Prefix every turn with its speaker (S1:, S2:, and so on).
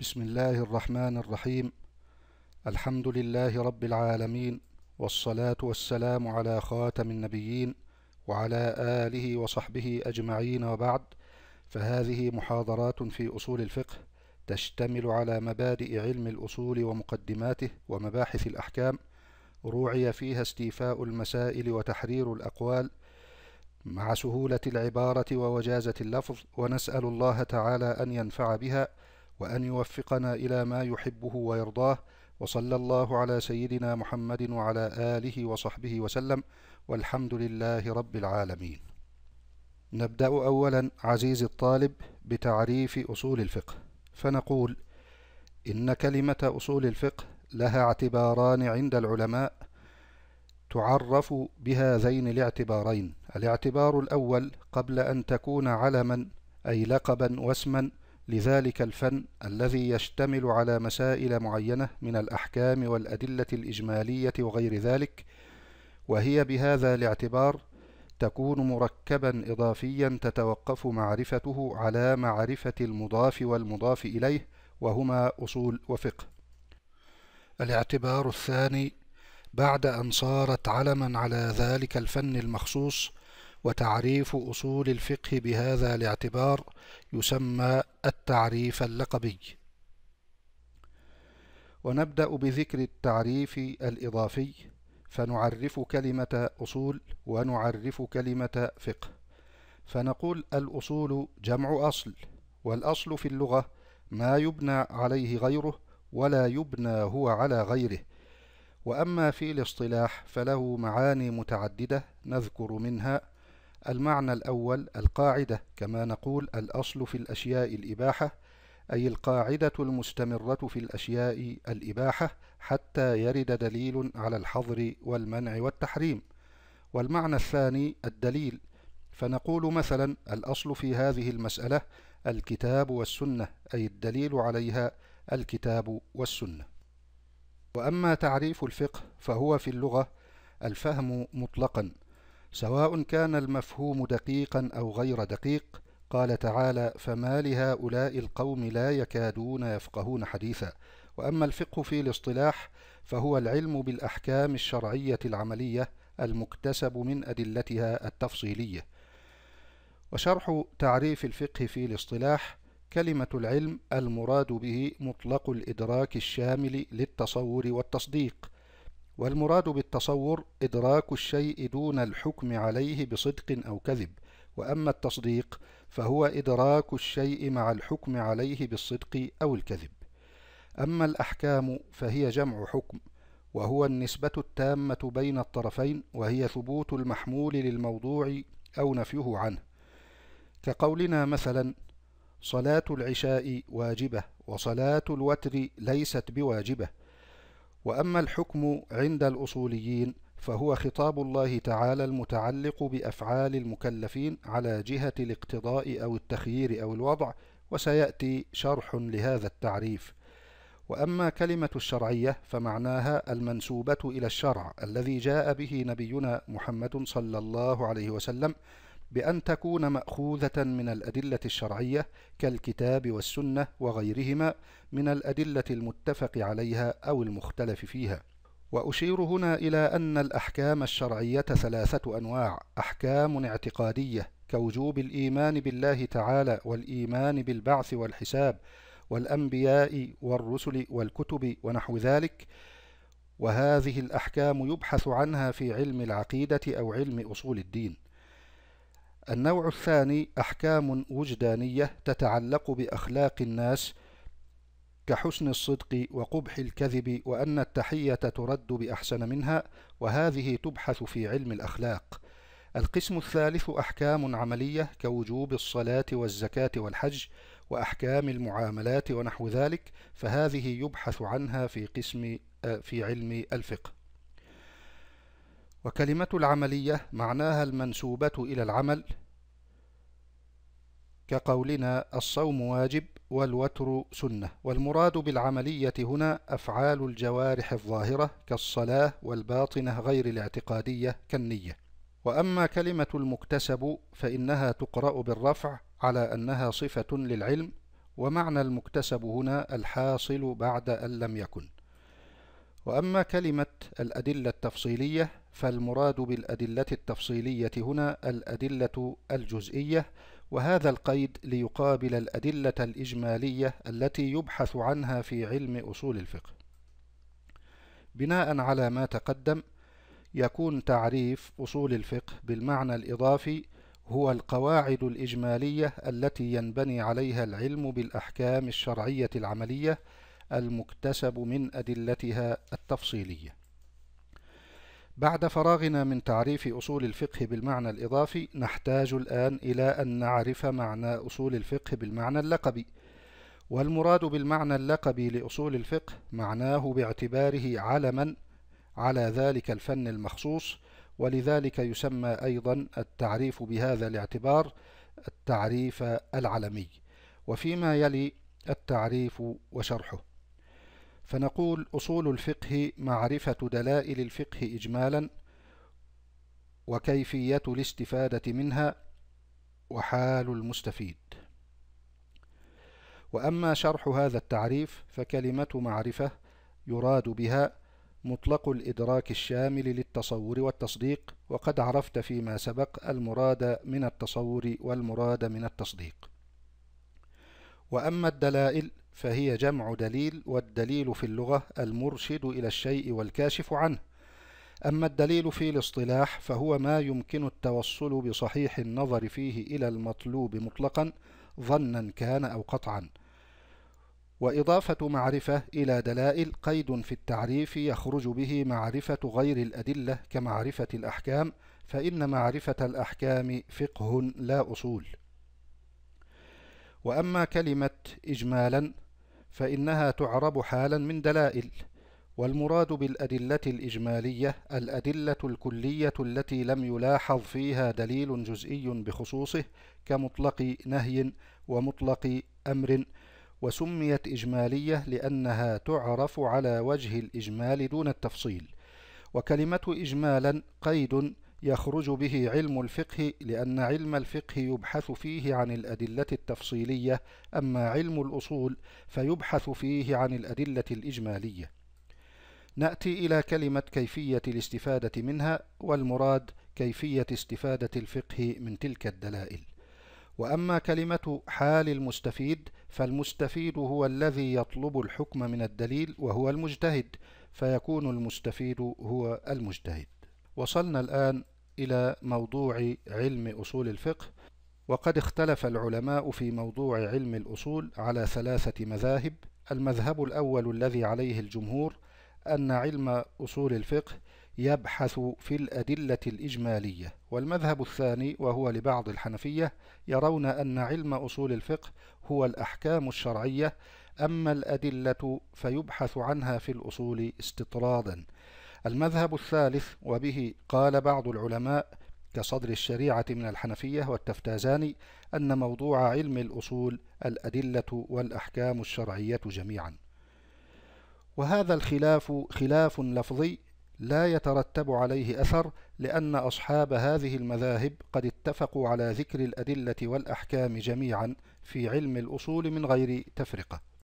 S1: بسم الله الرحمن الرحيم الحمد لله رب العالمين والصلاة والسلام على خاتم النبيين وعلى آله وصحبه أجمعين وبعد فهذه محاضرات في أصول الفقه تشتمل على مبادئ علم الأصول ومقدماته ومباحث الأحكام روعي فيها استيفاء المسائل وتحرير الأقوال مع سهولة العبارة ووجازة اللفظ ونسأل الله تعالى أن ينفع بها وأن يوفقنا إلى ما يحبه ويرضاه وصلى الله على سيدنا محمد وعلى آله وصحبه وسلم والحمد لله رب العالمين نبدأ أولا عزيزي الطالب بتعريف أصول الفقه فنقول إن كلمة أصول الفقه لها اعتباران عند العلماء تعرف بهذين الاعتبارين الاعتبار الأول قبل أن تكون علما أي لقبا واسما لذلك الفن الذي يشتمل على مسائل معينة من الأحكام والأدلة الإجمالية وغير ذلك وهي بهذا الاعتبار تكون مركبا إضافيا تتوقف معرفته على معرفة المضاف والمضاف إليه وهما أصول وفقه الاعتبار الثاني بعد أن صارت علما على ذلك الفن المخصوص وتعريف أصول الفقه بهذا الاعتبار يسمى التعريف اللقبي ونبدأ بذكر التعريف الإضافي فنعرف كلمة أصول ونعرف كلمة فقه فنقول الأصول جمع أصل والأصل في اللغة ما يبنى عليه غيره ولا يبنى هو على غيره وأما في الاصطلاح فله معاني متعددة نذكر منها المعنى الأول القاعدة كما نقول الأصل في الأشياء الإباحة أي القاعدة المستمرة في الأشياء الإباحة حتى يرد دليل على الحظر والمنع والتحريم والمعنى الثاني الدليل فنقول مثلا الأصل في هذه المسألة الكتاب والسنة أي الدليل عليها الكتاب والسنة وأما تعريف الفقه فهو في اللغة الفهم مطلقا سواء كان المفهوم دقيقا أو غير دقيق قال تعالى فما لهؤلاء القوم لا يكادون يفقهون حديثا وأما الفقه في الاصطلاح فهو العلم بالأحكام الشرعية العملية المكتسب من أدلتها التفصيلية وشرح تعريف الفقه في الاصطلاح كلمة العلم المراد به مطلق الإدراك الشامل للتصور والتصديق والمراد بالتصور إدراك الشيء دون الحكم عليه بصدق أو كذب وأما التصديق فهو إدراك الشيء مع الحكم عليه بالصدق أو الكذب أما الأحكام فهي جمع حكم وهو النسبة التامة بين الطرفين وهي ثبوت المحمول للموضوع أو نفيه عنه كقولنا مثلا صلاة العشاء واجبة وصلاة الوتر ليست بواجبة وأما الحكم عند الأصوليين فهو خطاب الله تعالى المتعلق بأفعال المكلفين على جهة الاقتضاء أو التخيير أو الوضع وسيأتي شرح لهذا التعريف وأما كلمة الشرعية فمعناها المنسوبة إلى الشرع الذي جاء به نبينا محمد صلى الله عليه وسلم بأن تكون مأخوذة من الأدلة الشرعية كالكتاب والسنة وغيرهما من الأدلة المتفق عليها أو المختلف فيها وأشير هنا إلى أن الأحكام الشرعية ثلاثة أنواع أحكام اعتقادية كوجوب الإيمان بالله تعالى والإيمان بالبعث والحساب والأنبياء والرسل والكتب ونحو ذلك وهذه الأحكام يبحث عنها في علم العقيدة أو علم أصول الدين النوع الثاني أحكام وجدانية تتعلق بأخلاق الناس كحسن الصدق وقبح الكذب وأن التحية ترد بأحسن منها وهذه تبحث في علم الأخلاق القسم الثالث أحكام عملية كوجوب الصلاة والزكاة والحج وأحكام المعاملات ونحو ذلك فهذه يبحث عنها في قسم آه، في علم الفقه وكلمة العملية معناها المنسوبة إلى العمل كقولنا الصوم واجب والوتر سنة والمراد بالعملية هنا أفعال الجوارح الظاهرة كالصلاة والباطنة غير الاعتقادية كالنية وأما كلمة المكتسب فإنها تقرأ بالرفع على أنها صفة للعلم ومعنى المكتسب هنا الحاصل بعد أن لم يكن وأما كلمة الأدلة التفصيلية فالمراد بالأدلة التفصيلية هنا الأدلة الجزئية وهذا القيد ليقابل الأدلة الإجمالية التي يبحث عنها في علم أصول الفقه بناء على ما تقدم يكون تعريف أصول الفقه بالمعنى الإضافي هو القواعد الإجمالية التي ينبني عليها العلم بالأحكام الشرعية العملية المكتسب من أدلتها التفصيلية بعد فراغنا من تعريف أصول الفقه بالمعنى الإضافي نحتاج الآن إلى أن نعرف معنى أصول الفقه بالمعنى اللقبي والمراد بالمعنى اللقبي لأصول الفقه معناه باعتباره علما على ذلك الفن المخصوص ولذلك يسمى أيضا التعريف بهذا الاعتبار التعريف العلمي وفيما يلي التعريف وشرحه فنقول أصول الفقه معرفة دلائل الفقه إجمالا وكيفية الاستفادة منها وحال المستفيد وأما شرح هذا التعريف فكلمة معرفة يراد بها مطلق الإدراك الشامل للتصور والتصديق وقد عرفت فيما سبق المراد من التصور والمراد من التصديق وأما الدلائل فهي جمع دليل والدليل في اللغة المرشد إلى الشيء والكاشف عنه أما الدليل في الاصطلاح فهو ما يمكن التوصل بصحيح النظر فيه إلى المطلوب مطلقا ظنا كان أو قطعا وإضافة معرفة إلى دلائل قيد في التعريف يخرج به معرفة غير الأدلة كمعرفة الأحكام فإن معرفة الأحكام فقه لا أصول وأما كلمة إجمالا فإنها تعرب حالا من دلائل والمراد بالأدلة الإجمالية الأدلة الكلية التي لم يلاحظ فيها دليل جزئي بخصوصه كمطلق نهي ومطلق أمر وسميت إجمالية لأنها تعرف على وجه الإجمال دون التفصيل وكلمة إجمالا قيد يخرج به علم الفقه لأن علم الفقه يبحث فيه عن الأدلة التفصيلية أما علم الأصول فيبحث فيه عن الأدلة الإجمالية نأتي إلى كلمة كيفية الاستفادة منها والمراد كيفية استفادة الفقه من تلك الدلائل وأما كلمة حال المستفيد فالمستفيد هو الذي يطلب الحكم من الدليل وهو المجتهد فيكون المستفيد هو المجتهد وصلنا الآن إلى موضوع علم أصول الفقه وقد اختلف العلماء في موضوع علم الأصول على ثلاثة مذاهب المذهب الأول الذي عليه الجمهور أن علم أصول الفقه يبحث في الأدلة الإجمالية والمذهب الثاني وهو لبعض الحنفية يرون أن علم أصول الفقه هو الأحكام الشرعية أما الأدلة فيبحث عنها في الأصول استطرادا المذهب الثالث وبه قال بعض العلماء كصدر الشريعة من الحنفية والتفتازاني أن موضوع علم الأصول الأدلة والأحكام الشرعية جميعا وهذا الخلاف خلاف لفظي لا يترتب عليه أثر لأن أصحاب هذه المذاهب قد اتفقوا على ذكر الأدلة والأحكام جميعا في علم الأصول من غير تفرقة